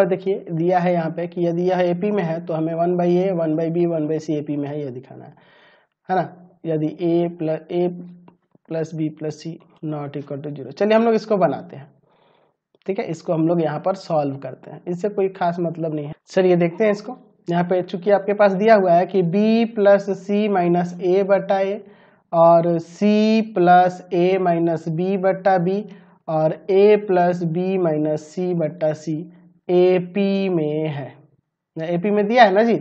पर देखिए दिया है यहाँ पे कि यदि यह ए पी में है तो हमें one by A one by B one by C A P में है यह दिखाना है है ना यदि A plus A plus B plus C not equal to zero चलिए हम लोग इसको बनाते हैं ठीक है इसको हम लोग यहाँ पर सॉल्व करते हैं इससे कोई खास मतलब नहीं है सर ये देखते हैं इसको यहाँ पे चूंकि आपके पास दिया हुआ है कि B plus C minus A बटा ए और C plus A minus B बटा बी और A plus B minus C बटा सी एपी में है एपी में दिया है ना जी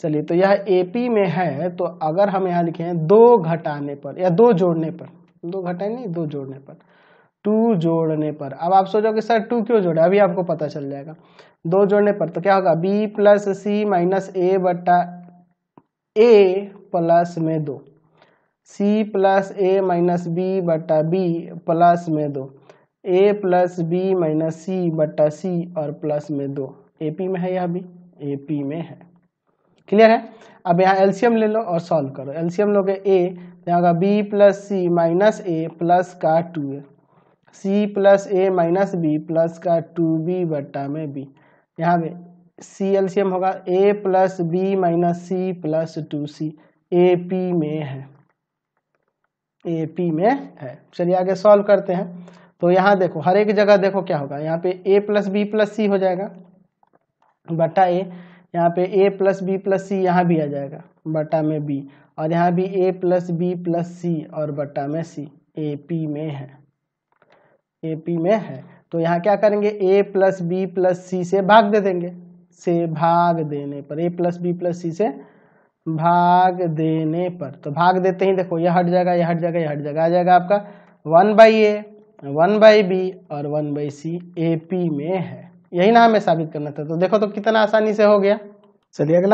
चलिए तो यह एपी में है तो अगर हम यहाँ लिखे हैं दो घटाने पर या दो जोड़ने पर दो घटाए नहीं दो जोड़ने पर टू जोड़ने पर अब आप सोचोगे सर टू क्यों जोड़े अभी आपको पता चल जाएगा दो जोड़ने पर तो क्या होगा B plus C minus A बटा ए प्लस में दो C plus A minus B बटा बी प्लस में दो A plus B minus C बट्टा सी और प्लस में दो ए पी में है यह भी ए पी में है क्लियर है अब यहाँ एल्सियम ले लो और सॉल्व करो एल्शियम लोगे ए यहाँ का B plus C minus A plus का two A C plus A minus B plus का टू बी बट्टा में बी यहाँ पे सी एल्शियम होगा A plus B minus C plus two C A P में है ए पी में है चलिए आगे सॉल्व करते हैं तो यहाँ देखो हर एक जगह देखो क्या होगा यहाँ पे A plus B plus C हो जाएगा बटा ए यहाँ पे A plus B plus C यहाँ भी आ जाएगा बटा में बी और यहाँ भी A plus B plus C और बटा में सी ए पी में है ए पी में है तो यहाँ क्या करेंगे A plus B plus C से भाग दे देंगे से भाग देने पर A plus B plus C से भाग देने पर तो भाग देते ही देखो यह हट जाएगा यह हट जाएगा यह हट जाएगा आ जाएगा आपका one by A one by B और one by C A P में है यही ना हमें साबित करना था तो देखो तो कितना आसानी से हो गया चलिए अगला